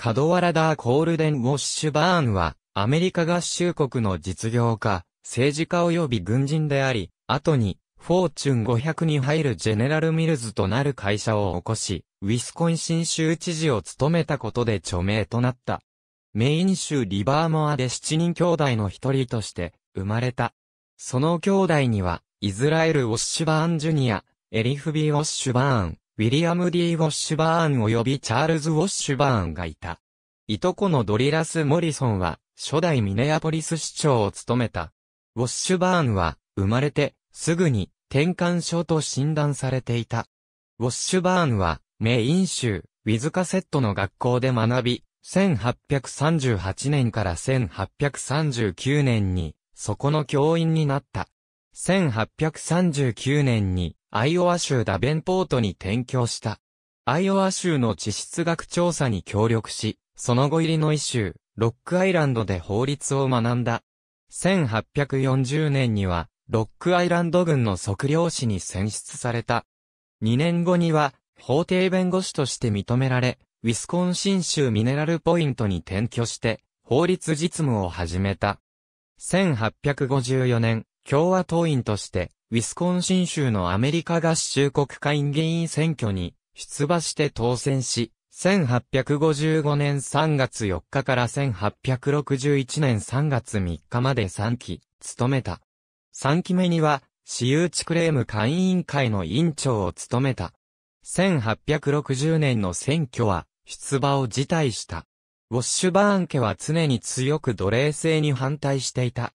カドワラダー・コールデン・ウォッシュバーンは、アメリカ合衆国の実業家、政治家及び軍人であり、後に、フォーチュン500に入るジェネラル・ミルズとなる会社を起こし、ウィスコンシン州知事を務めたことで著名となった。メイン州リバーモアで7人兄弟の一人として生まれた。その兄弟には、イズラエル・ウォッシュバーン・ジュニア、エリフビー・ウォッシュバーン、ウィリアム・ D・ ウォッシュバーン及びチャールズ・ウォッシュバーンがいた。いとこのドリラス・モリソンは、初代ミネアポリス市長を務めた。ウォッシュバーンは、生まれて、すぐに、転換症と診断されていた。ウォッシュバーンは、メイン州、ウィズカセットの学校で学び、1838年から1839年に、そこの教員になった。1839年に、アイオワ州ダベンポートに転居した。アイオワ州の地質学調査に協力し、その後入りのイ州、ロックアイランドで法律を学んだ。1840年には、ロックアイランド軍の測量士に選出された。2年後には、法廷弁護士として認められ、ウィスコンシン州ミネラルポイントに転居して、法律実務を始めた。1854年、共和党員として、ウィスコンシン州のアメリカ合衆国会議員選挙に出馬して当選し、1855年3月4日から1861年3月3日まで3期、務めた。3期目には、私有地クレーム会委員会の委員長を務めた。1860年の選挙は、出馬を辞退した。ウォッシュバーン家は常に強く奴隷制に反対していた。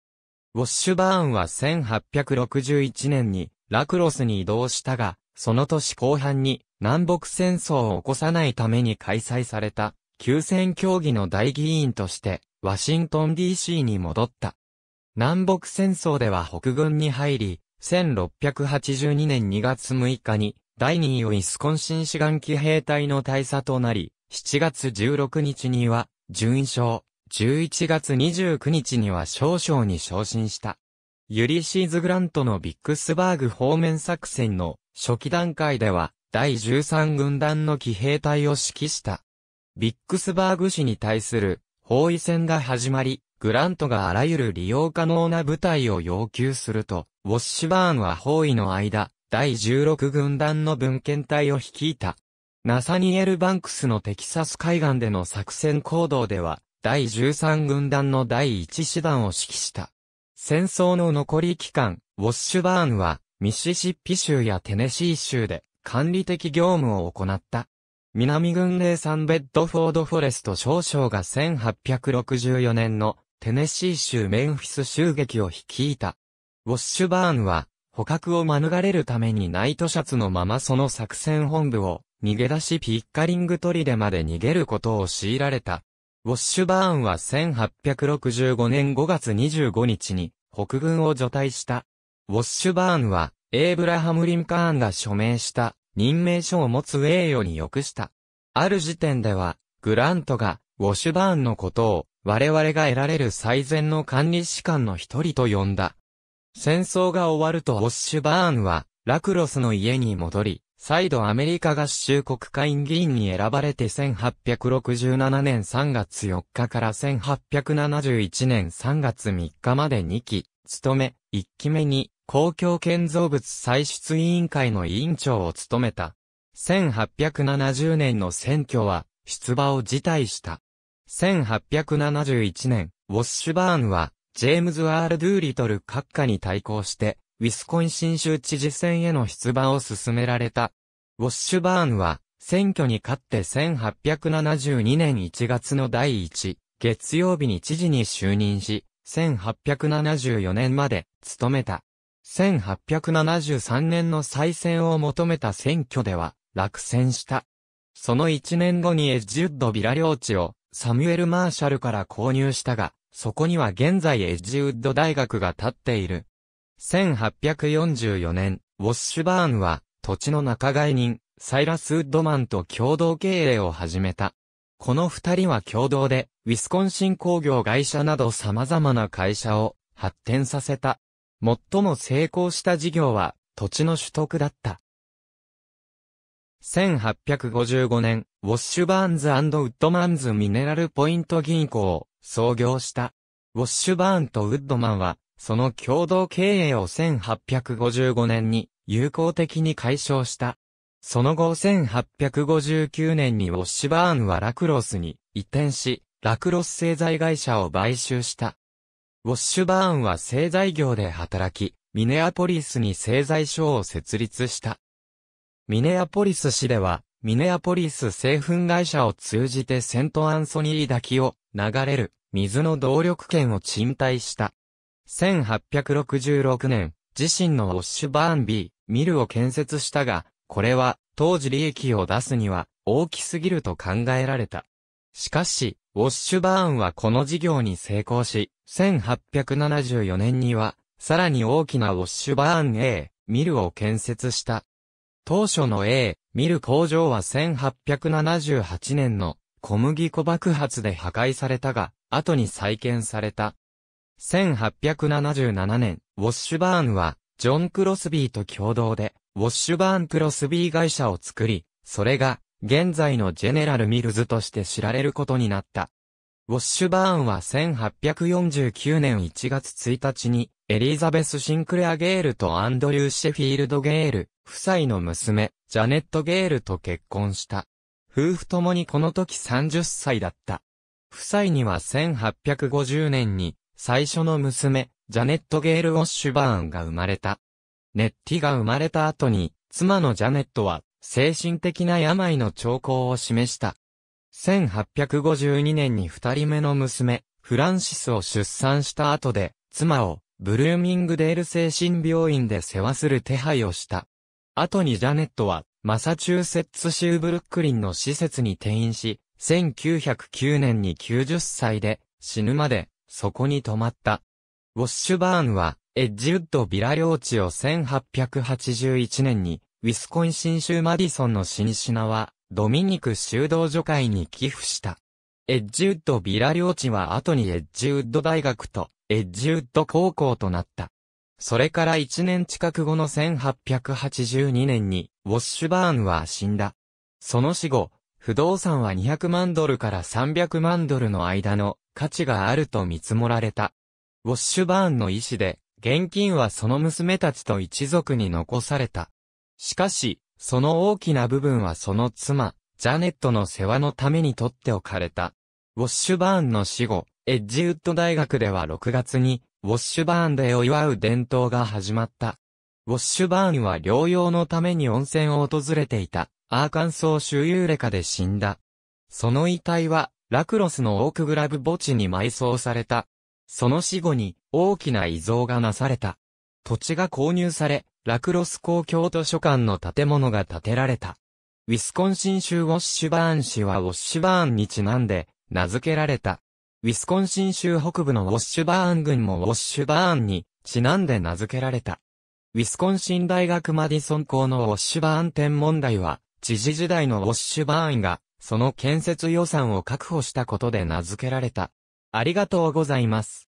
ウォッシュバーンは1861年にラクロスに移動したが、その年後半に南北戦争を起こさないために開催された、休戦協議の大議員として、ワシントン DC に戻った。南北戦争では北軍に入り、1682年2月6日に、第2位ウィスコンシン志願騎兵隊の大佐となり、7月16日には、位賞、11月29日には少々に昇進した。ユリシーズ・グラントのビックスバーグ方面作戦の初期段階では、第13軍団の騎兵隊を指揮した。ビックスバーグ市に対する包囲戦が始まり、グラントがあらゆる利用可能な部隊を要求すると、ウォッシュバーンは包囲の間、第16軍団の文献隊を率いた。ナサニエル・バンクスのテキサス海岸での作戦行動では、第13軍団の第1師団を指揮した。戦争の残り期間、ウォッシュバーンは、ミシシッピ州やテネシー州で、管理的業務を行った。南軍令産ベッドフォードフォレスト少将が1864年のテネシー州メンフィス襲撃を率いた。ウォッシュバーンは捕獲を免れるためにナイトシャツのままその作戦本部を逃げ出しピッカリング砦まで逃げることを強いられた。ウォッシュバーンは1865年5月25日に北軍を除隊した。ウォッシュバーンは、エイブラハム・リンカーンが署名した任命書を持つ栄誉に抑した。ある時点では、グラントが、ウォッシュバーンのことを、我々が得られる最善の管理士官の一人と呼んだ。戦争が終わるとウォッシュバーンは、ラクロスの家に戻り、再度アメリカ合衆国会議員に選ばれて1867年3月4日から1871年3月3日まで2期、務め、1期目に公共建造物採出委員会の委員長を務めた。1870年の選挙は出馬を辞退した。1871年、ウォッシュバーンは、ジェームズ・アール・ドゥーリトル閣下に対抗して、ウィスコンシン州知事選への出馬を進められた。ウォッシュバーンは、選挙に勝って1872年1月の第1、月曜日に知事に就任し、1874年まで、務めた。1873年の再選を求めた選挙では、落選した。その1年後にエッジウッド・ビラ領地を、サミュエル・マーシャルから購入したが、そこには現在エッジウッド大学が建っている、1844年、ウォッシュバーンは、土地の仲買人、サイラス・ウッドマンと共同経営を始めた。この二人は共同で、ウィスコンシン工業会社など様々な会社を発展させた。最も成功した事業は、土地の取得だった。1855年、ウォッシュバーンズウッドマンズミネラルポイント銀行を創業した。ウォッシュバーンとウッドマンはその共同経営を1855年に有効的に解消した。その後1859年にウォッシュバーンはラクロスに移転し、ラクロス製材会社を買収した。ウォッシュバーンは製材業で働き、ミネアポリスに製材所を設立した。ミネアポリス市では、ミネアポリス製粉会社を通じてセントアンソニー滝を流れる水の動力圏を賃貸した。1866年、自身のウォッシュバーンビー、ミルを建設したが、これは当時利益を出すには大きすぎると考えられた。しかし、ウォッシュバーンはこの事業に成功し、1874年には、さらに大きなウォッシュバーン A、ミルを建設した。当初の A、ミル工場は1878年の小麦粉爆発で破壊されたが、後に再建された。1877年、ウォッシュバーンは、ジョン・クロスビーと共同で、ウォッシュバーン・クロスビー会社を作り、それが、現在のジェネラル・ミルズとして知られることになった。ウォッシュバーンは1849年1月1日に、エリザベス・シンクレア・ゲールとアンドリュー・シェフィールド・ゲール、夫妻の娘、ジャネット・ゲールと結婚した。夫婦ともにこの時30歳だった。夫妻には1850年に最初の娘、ジャネット・ゲール・ウォッシュバーンが生まれた。ネッティが生まれた後に、妻のジャネットは、精神的な病の兆候を示した。1852年に二人目の娘、フランシスを出産した後で、妻を、ブルーミングデール精神病院で世話する手配をした。後にジャネットは、マサチューセッツ州ブルックリンの施設に転院し、1909年に90歳で、死ぬまで、そこに止まった。ウォッシュバーンは、エッジウッドビラ領地を1881年に、ウィスコンシン州マディソンの新品は、ドミニク修道女会に寄付した。エッジウッドビラ領地は後にエッジウッド大学と、エッジウッド高校となった。それから1年近く後の1882年に、ウォッシュバーンは死んだ。その死後、不動産は200万ドルから300万ドルの間の価値があると見積もられた。ウォッシュバーンの意思で、現金はその娘たちと一族に残された。しかし、その大きな部分はその妻、ジャネットの世話のために取っておかれた。ウォッシュバーンの死後、エッジウッド大学では6月に、ウォッシュバーンでお祝う伝統が始まった。ウォッシュバーンは療養のために温泉を訪れていた、アーカンソー州ユーレカで死んだ。その遺体は、ラクロスのオークグラブ墓地に埋葬された。その死後に大きな遺贈がなされた。土地が購入され、ラクロス公共図書館の建物が建てられた。ウィスコンシン州ウォッシュバーン市はウォッシュバーンにちなんで名付けられた。ウィスコンシン州北部のウォッシュバーン郡もウォッシュバーンにちなんで名付けられた。ウィスコンシン大学マディソン校のウォッシュバーン天文台は、知事時代のウォッシュバーンがその建設予算を確保したことで名付けられた。ありがとうございます。